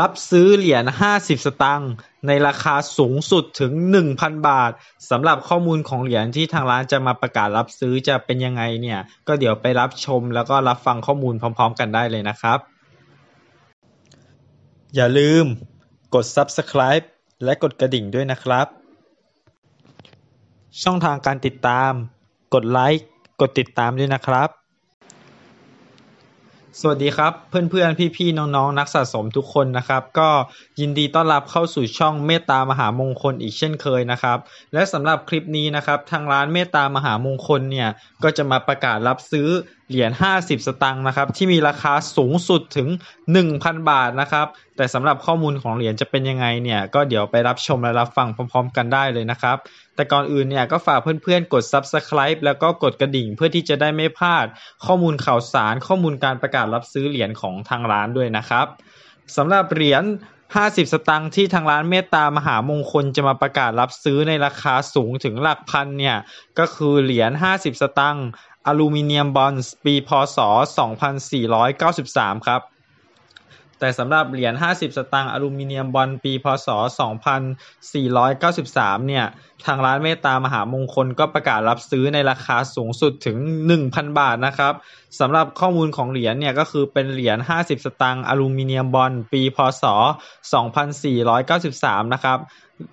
รับซื้อเหรียญ 50 สตางค์ ในราคาสูงสุดถึง 1,000 บาท สำหรับข้อมูลของเหรียญที่ทางร้านจะมาประกาศรับซื้อจะเป็นยังไงเนี่ย ก็เดี๋ยวไปรับชมแล้วก็รับฟังข้อมูลพร้อมๆกันได้เลยนะครับ อย่าลืมกด subscribe และกดกระดิ่งด้วยนะครับ ช่องทางการติดตาม กดไลค์ กดติดตามด้วยนะครับสวัสดีครับเพื่อนๆ พี่ๆ น้องๆนักสะสมทุกคนนะครับ ก็ยินดีต้อนรับเข้าสู่ช่องเมตตามหามงคลอีกเช่นเคยนะครับ และสำหรับคลิปนี้นะครับ ทางร้านเมตตามหามงคลเนี่ย ก็จะมาประกาศรับซื้อเหรียญ 50 สตังค์ นะครับ ที่มีราคาสูงสุดถึง 1,000 บาท นะครับ แต่สำหรับข้อมูลของเหรียญจะเป็นยังไง เนี่ย ก็เดี๋ยวไปรับชมและรับฟังพร้อม ๆ กันได้เลยนะครับ แต่ก่อนอื่น เนี่ย ก็ฝากเพื่อนๆ กด Subscribe แล้วก็กดกระดิ่งเพื่อที่จะได้ไม่พลาด ข้อมูลข่าวสารข้อมูลการประกาศรับซื้อเหรียญของทางร้านด้วยนะครับสำหรับเหรียญ 50 สตางค์ที่ทางร้านเมตตามหามงคลจะมาประกาศรับซื้อในราคาสูงถึงหลักพัน เนี่ย ก็คือเหรียญ 50 สตางค์อลูมิเนียมบอนส์ปี พศ 2493 ครับ แต่สำหรับเหรียญ 50 สตางค์อลูมิเนียมบอลปีพศ 2493 เนี่ย ทางร้านเมตตา มหามงคลก็ประกาศรับซื้อในราคาสูงสุดถึง 1,000 บาทนะครับสำหรับข้อมูลของเหรียญเนี่ยก็คือเป็นเหรียญ 50 สตางค์อลูมิเนียมบอลปี พศ 2493 นะครับ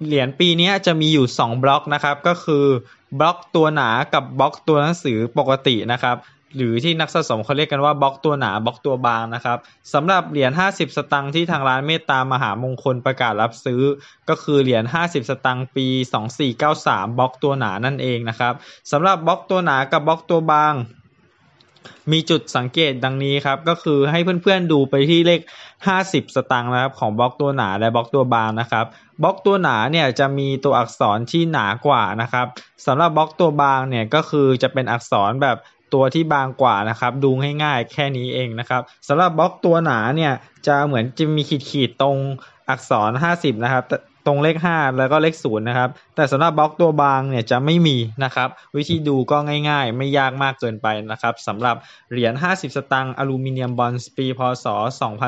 เหรียญปีนี้จะมีอยู่ 2 บล็อกนะครับ ก็คือบล็อกตัวหนากับบล็อกตัวหนังสือปกตินะครับหรือที่นักสะสมเขาเรียกกันว่าบล็อกตัวหนาบล็อกตัวบางนะครับสำหรับเหรียญ50สตังค์ที่ทางร้านเมตตามหามงคลประกาศรับซื้อก็คือเหรียญ50สตังค์ปี 2493บล็อกตัวหนานั่นเองนะครับสำหรับบล็อกตัวหนากับบล็อกตัวบางมีจุดสังเกตดังนี้ครับก็คือให้เพื่อนๆดูไปที่เลข50สตางค์นะครับ ของบล็อกตัวหนาและบล็อกตัวบางนะครับ บล็อกตัวหนาเนี่ยจะมีตัวอักษรที่หนากว่านะครับสำหรับบล็อกตัวบางเนี่ยก็คือจะเป็นอักษรแบบตัวที่บางกว่านะครับ ดูง่ายๆแค่นี้เองนะครับสำหรับบล็อกตัวหนาเนี่ยจะเหมือนจะมีขีดๆตรงอักษร 50 นะครับ ตรงเลข 5 แล้วก็เลข 0 นะครับ แต่สำหรับบล็อกตัวบางเนี่ยจะไม่มีนะครับ วิธีดูก็ง่ายๆ ไม่ยากมากเกินไปนะครับ สำหรับเหรียญ 50 สตางค์อลูมิเนียมบอลปีพศ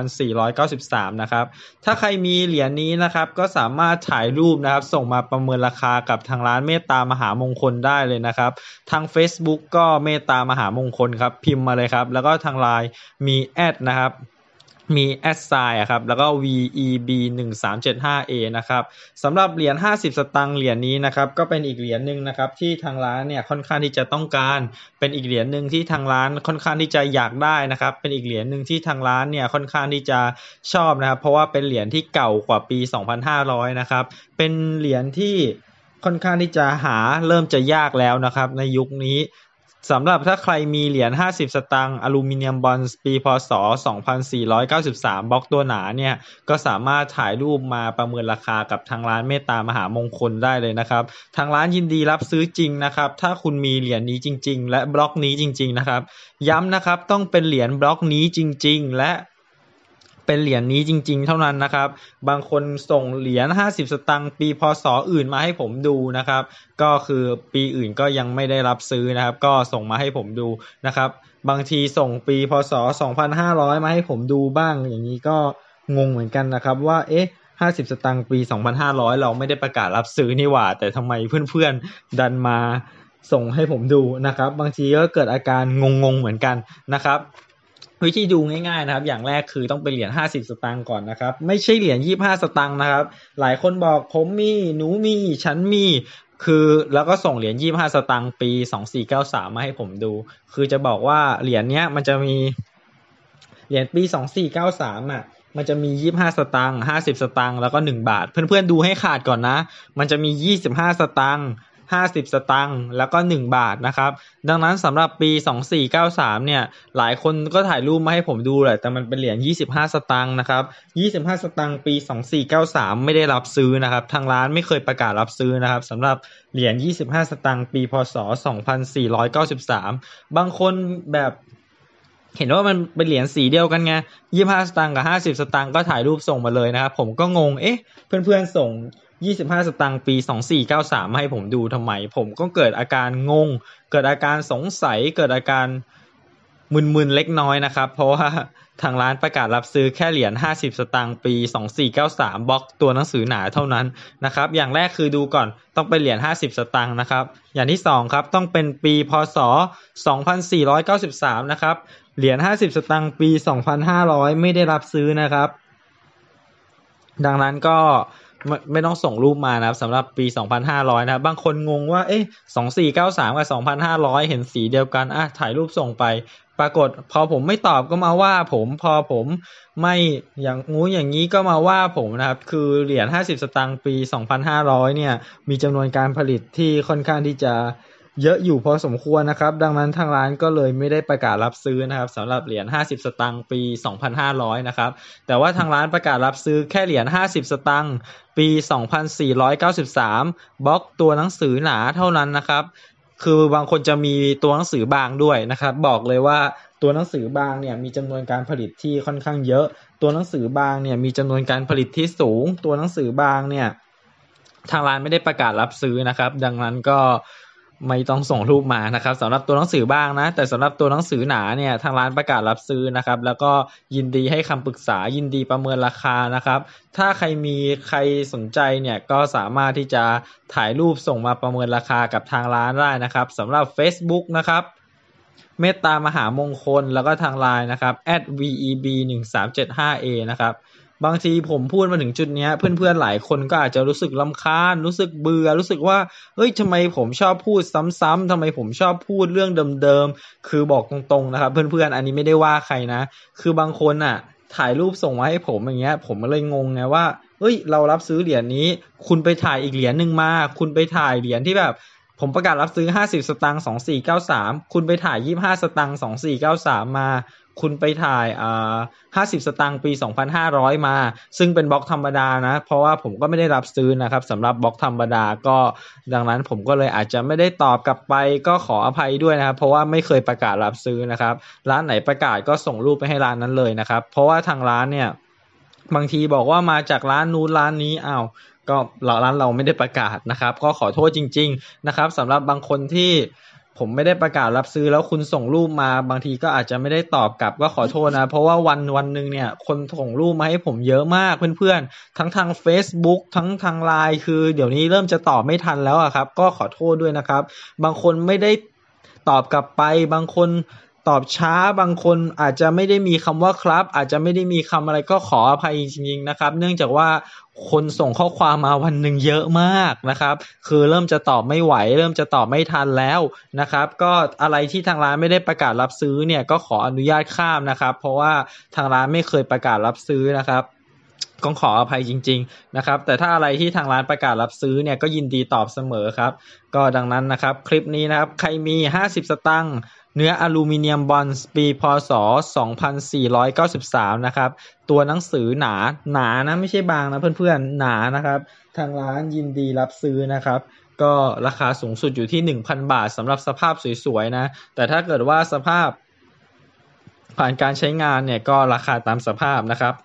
2493 นะครับ ถ้าใครมีเหรียญนี้นะครับ ก็สามารถถ่ายรูปนะครับ ส่งมาประเมินราคากับทางร้านเมตตามหามงคลได้เลยนะครับ ทาง Facebook ก็เมตตามหามงคลครับ พิมพ์มาเลยครับ แล้วก็ทางไลน์มีแอดนะครับมีแอสไซครับแล้วก็ VEB 1 3 7 5 A นะครับสำหรับเหรียญ 50 สตังค์เหรียญนี้นะครับ ก็เป็นอีกเหรียญหนึ่งนะครับที่ทางร้านเนี่ยค่อนข้างที่จะต้องการ เป็นอีกเหรียญหนึ่งที่ทางร้านค่อนข้างที่จะอยากได้นะครับ เป็นอีกเหรียญหนึ่งที่ทางร้านเนี่ยค่อนข้างที่จะชอบนะครับ เพราะว่าเป็นเหรียญที่เก่ากว่าปี 2500 นะครับ เป็นเหรียญที่ค่อนข้างที่จะหาเริ่มจะยากแล้วนะครับในยุคนี้สำหรับถ้าใครมีเหรียญ 50 สตางค์อลูมิเนียมบอลปีพศ2493 บล็อกตัวหนาเนี่ย ก็สามารถถ่ายรูปมาประเมินราคากับทางร้านเมตตามหามงคลได้เลยนะครับ ทางร้านยินดีรับซื้อจริงนะครับ ถ้าคุณมีเหรียญนี้จริงๆ และบล็อกนี้จริงๆ นะครับ ย้ำนะครับ ต้องเป็นเหรียญบล็อกนี้จริงๆ และเป็นเหรียญนนี้จริง ๆ เท่านั้นนะครับ บางคนส่งเหรียญ50 สตังค์ปี พศออื่นมาให้ผมดูนะครับ ก็คือปีอื่นก็ยังไม่ได้รับซื้อนะครับ ก็ส่งมาให้ผมดูนะครับ บางทีส่งปีพศ2500 มาให้ผมดูบ้าง อย่างนี้ก็งงเหมือนกันนะครับ ว่า เอ๊ะห้าสิบสตังค์ปี 2,500 เราไม่ได้ประกาศรับซื้อนี่หว่า แต่ทำไมเพื่อนๆดันมาส่งให้ผมดูนะครับ บางทีก็เกิดอาการงงๆเหมือนกันนะครับวิธีดูง่ายๆนะครับ อย่างแรกคือต้องเป็นเหรียญห้าสิบสตางค์ก่อนนะครับ ไม่ใช่เหรียญยี่ห้าสตางค์นะครับ หลายคนบอกผมมี หนูมี ฉันมี คือแล้วก็ส่งเหรียญยี่ห้าสตางค์ปีสองสี่เก้าสามมาให้ผมดู คือจะบอกว่าเหรียญเนี้ยมันจะมี เหรียญปีสองสี่เก้าสามอ่ะ มันจะมียี่ห้าสตางค์ห้าสิบสตางค์แล้วก็หนึ่งบาท เพื่อนๆดูให้ขาดก่อนนะ มันจะมียี่สิบห้าสตางค์50 สตังค์แล้วก็ 1 บาทนะครับ ดังนั้นสำหรับปี 2493เนี่ย หลายคนก็ถ่ายรูปมาให้ผมดูแหละแต่มันเป็นเหรียญ25 สตังค์นะครับ25 สตังค์ปี2493 ไม่ได้รับซื้อนะครับทางร้านไม่เคยประกาศรับซื้อนะครับสำหรับเหรียญ25 สตังค์ปี พศ 2493 บางคนแบบ เห็นว่ามันเป็นเหรียญสีเดียวกันไงยี่ห้าสตางค์กับห้าสิบสตางค์ก็ถ่ายรูปส่งมาเลยนะครับผมก็งงเอ๊ะ เพื่อนๆส่งยี่สิบห้าสตางค์ปีสองสี่เก้าสามให้ผมดูทำไม ผมก็เกิดอาการงงเกิดอาการสงสัย เกิดอาการมึนๆเล็กน้อยนะครับ เพราะว่าทางร้านประกาศรับซื้อแค่เหรียญ50สตางค์ปี2493บล็อกตัวหนังสือหนาเท่านั้นนะครับ อย่างแรกคือดูก่อนต้องเป็นเหรียญ50สตางค์นะครับ อย่างที่2ครับต้องเป็นปีพศ2493นะครับ เหรียญ50สตางค์ปี2500ไม่ได้รับซื้อนะครับ ดังนั้นก็ไม่ไม่ต้องส่งรูปมานะครับสำหรับปี 2500 นะครับางคนงงว่า เอ๊ะ 2493 กับ 2500 เห็นสีเดียวกันอ่ะถ่ายรูปส่งไป ปรากฏพอผมไม่ตอบก็มาว่าผม พอผมไม่อย่างงู้อย่างนี้ก็มาว่าผมนะครับ คือเหรียญ 50 สตางค์ปี 2500 เนี่ย มีจำนวนการผลิตที่ค่อนข้างที่จะเยอะอยู่พอสมควรนะครับ ดังนั้นทางร้านก็เลยไม่ได้ประกาศรับซื้อนะครับสำหรับเหรียญ 50 สตางค์ปี 2500 นะครับ แต่ว่าทางร้านประกาศรับซื้อแค่เหรียญ 50 สตางค์ปี 2493บล็อกตัวหนังสือหนาเท่านั้นนะครับ คือบางคนจะมีตัวหนังสือบางด้วยนะครับ บอกเลยว่าตัวหนังสือบางเนี่ยมีจำนวนการผลิตที่ค่อนข้างเยอะ ตัวหนังสือบางเนี่ยมีจำนวนการผลิตที่สูง ตัวหนังสือบางเนี่ย ทางร้านไม่ได้ประกาศรับซื้อนะครับ ดังนั้นก็ไม่ต้องส่งรูปมานะครับสำหรับตัวหนังสือบ้างนะ แต่สำหรับตัวหนังสือหนาเนี่ย ทางร้านประกาศรับซื้อนะครับ แล้วก็ยินดีให้คำปรึกษายินดีประเมินราคานะครับ ถ้าใครมีใครสนใจเนี่ยก็สามารถที่จะถ่ายรูปส่งมาประเมินราคากับทางร้านได้นะครับ สำหรับ Facebook นะครับเมตตามหามงคลแล้วก็ทางไลน์นะครับ @veb 1 3 7 5 a นะครับบางทีผมพูดมาถึงจุดนี้เพื่อนๆหลายคนก็อาจจะรู้สึกลำคาญ รู้สึกเบื่อรู้สึกว่าเอ้ยทำไมผมชอบพูดซ้ำๆทำไมผมชอบพูดเรื่องเดิมๆ คือบอกตรงๆ นะครับ เพื่อนๆอันนี้ไม่ได้ว่าใครนะ คือบางคนอ่ะ ถ่ายรูปส่งมาให้ผมอย่างเงี้ย ผมเลยงงไงว่าเอ้ยเรารับซื้อเหรียญนี้ คุณไปถ่ายอีกเหรียญหนึ่งมาคุณไปถ่ายเหรียญที่แบบผมประกาศรับซื้อห้าสิบสตางค์สองสี่เก้าสามคุณไปถ่ายยี่ห้าสตางค์สองสี่เก้าสามมา คุณไปถ่ายอ่าห้าสิบสตางค์ ปีสองพันห้าร้อยมา ซึ่งเป็นบล็อกธรรมดา นะ เพราะว่าผมก็ไม่ได้รับซื้อนะครับสำหรับบล็อกธรรมดาก็ดังนั้นผมก็เลยอาจจะไม่ได้ตอบกลับไปก็ขออภัยด้วยนะครับเพราะว่าไม่เคยประกาศรับซื้อนะครับ ร้านไหนประกาศก็ส่งรูปไปให้ร้านนั้นเลยนะครับ เพราะว่าทางร้านเนี่ย บางทีบอกว่ามาจากร้านนู้นร้านนี้อา้าวก็รร้านเราไม่ได้ประกาศนะครับก็ขอโทษจริง ๆนะครับ สำหรับบางคนที่ผมไม่ได้ประกาศรับซื้อแล้วคุณส่งรูปมา บางทีก็อาจจะไม่ได้ตอบกลับก็ขอโทษนะเพราะว่าวันวันหนึ่งเนี่ย คนส่งรูปมาให้ผมเยอะมากเพื่อนๆทั้งทาง Facebook ทั้งทางไลน์คือเดี๋ยวนี้เริ่มจะตอบไม่ทันแล้วอะครับ ก็ขอโทษด้วยนะครับ บางคนไม่ได้ตอบกลับไปบางคนตอบช้าบางคนอาจจะไม่ได้มีคำว่าครับ อาจจะไม่ได้มีคำอะไรก็ขออภัยจริงๆนะครับเนื่องจากว่าคนส่งข้อความมาวันหนึ่งเยอะมากนะครับ คือเริ่มจะตอบไม่ไหว เริ่มจะตอบไม่ทันแล้วนะครับ ก็อะไรที่ทางร้านไม่ได้ประกาศรับซื้อเนี่ยก็ขออนุญาตข้ามนะครับ เพราะว่าทางร้านไม่เคยประกาศรับซื้อนะครับก็ขออภัยจริง ๆนะครับ แต่ถ้าอะไรที่ทางร้านประกาศรับซื้อเนี่ยก็ยินดีตอบเสมอครับ ก็ดังนั้นนะครับคลิปนี้นะครับ ใครมี 50 สตังค์เนื้ออลูมิเนียมบอลปีพศ2493 นะครับ ตัวหนังสือหนา หนานะไม่ใช่บางนะเพื่อนๆ หนานะครับ ทางร้านยินดีรับซื้อนะครับ ก็ราคาสูงสุดอยู่ที่ 1,000 บาทสำหรับสภาพสวยๆนะ แต่ถ้าเกิดว่าสภาพผ่านการใช้งานเนี่ยก็ราคาตามสภาพนะครับ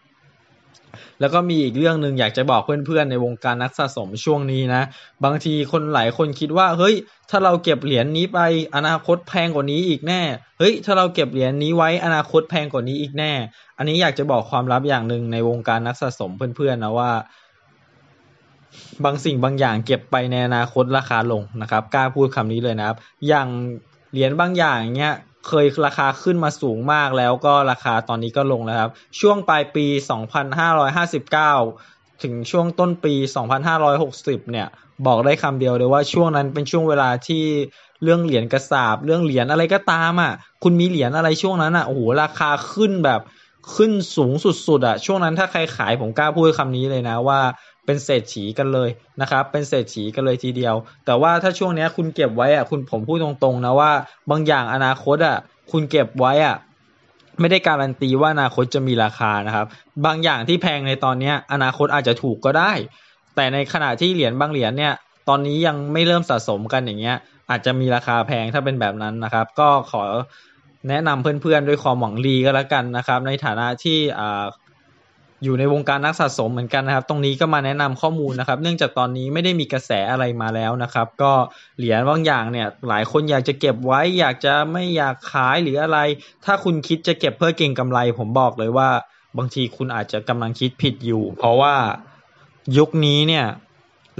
แล้วก็มีอีกเรื่องหนึ่งอยากจะบอกเพื่อนๆในวงการนักสะสมช่วงนี้นะ บางทีคนหลายคนคิดว่า เฮ้ย ถ้าเราเก็บเหรียญนนี้ไปอนาคตแพงกว่านี้อีกแน่ เฮ้ยถ้าเราเก็บเหรียญนนี้ไว้อนาคตแพงกว่านี้อีกแน่ อันนี้อยากจะบอกความลับอย่างหนึ่งในวงการนักสะสมเพื่อนๆนะว่า บางสิ่งบางอย่างเก็บไปในอนาคตราคาลงนะครับกล้าพูดคำนี้เลยนะครับ อย่างเหรียญบางอย่างเนี้ยเคยราคาขึ้นมาสูงมากแล้วก็ราคาตอนนี้ก็ลงแล้วครับ ช่วงปลายปี 2559 ถึงช่วงต้นปี 2560 เนี่ยบอกได้คำเดียวเลยว่าช่วงนั้นเป็นช่วงเวลาที่เรื่องเหรียญกระสาบเรื่องเหรียญอะไรก็ตามอ่ะ คุณมีเหรียญอะไรช่วงนั้นอ่ะโอ้โหราคาขึ้นแบบขึ้นสูงสุดๆอะช่วงนั้นถ้าใครขายผมกล้าพูดคำนี้เลยนะ ว่าเป็นเศรษฐีกันเลยนะครับ เป็นเศรษฐีกันเลยทีเดียว แต่ว่าถ้าช่วงนี้คุณเก็บไว้อะคุณผมพูดตรงๆนะว่าบางอย่างอนาคตอะคุณเก็บไว้อะไม่ได้การันตีว่าอนาคตจะมีราคานะครับ บางอย่างที่แพงในตอนนี้อนาคตอาจจะถูกก็ได้ แต่ในขณะที่เหรียญบางเหรียญเนี่ย ตอนนี้ยังไม่เริ่มสะสมกันอย่างเงี้ย อาจจะมีราคาแพงถ้าเป็นแบบนั้นนะครับ ก็ขอแนะนำเพื่อนๆด้วยความหวังดีก็แล้วกันนะครับ ในฐานะที่อ่าอยู่ในวงการนักสะสมเหมือนกันนะครับ ตรงนี้ก็มาแนะนำข้อมูลนะครับ เนื่องจากตอนนี้ไม่ได้มีกระแสอะไรมาแล้วนะครับ ก็เหรียญบางอย่างเนี่ยหลายคนอยากจะเก็บไว้ อยากจะไม่อยากขายหรืออะไร ถ้าคุณคิดจะเก็บเพื่อเก่งกำไรผมบอกเลยว่า บางทีคุณอาจจะกำลังคิดผิดอยู่ เพราะว่ายุคนี้เนี่ย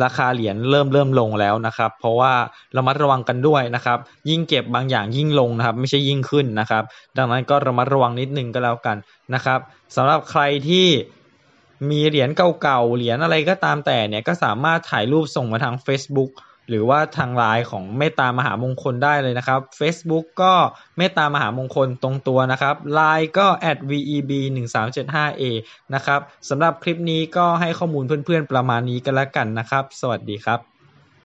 ราคาเหรียญเริ่มเริ่มลงแล้วนะครับ เพราะว่าระมัดระวังกันด้วยนะครับ ยิ่งเก็บบางอย่างยิ่งลงนะครับ ไม่ใช่ยิ่งขึ้นนะครับ ดังนั้นก็ระมัดระวังนิดนึงก็แล้วกันนะครับสำหรับใครที่มีเหรียญเก่าๆ เหรียญอะไรก็ตามแต่เนี่ยก็สามารถถ่ายรูปส่งมาทาง Facebook หรือว่าทางไลน์ของเมตตามหามงคลได้เลยนะครับ Facebook ก็เมตตามหามงคลตรงตัวนะครับ Line ก็ at veb 1 3 7 5 a นะครับสำหรับคลิปนี้ก็ให้ข้อมูลเพื่อนๆประมาณนี้กันละกันนะครับ สวัสดีครับ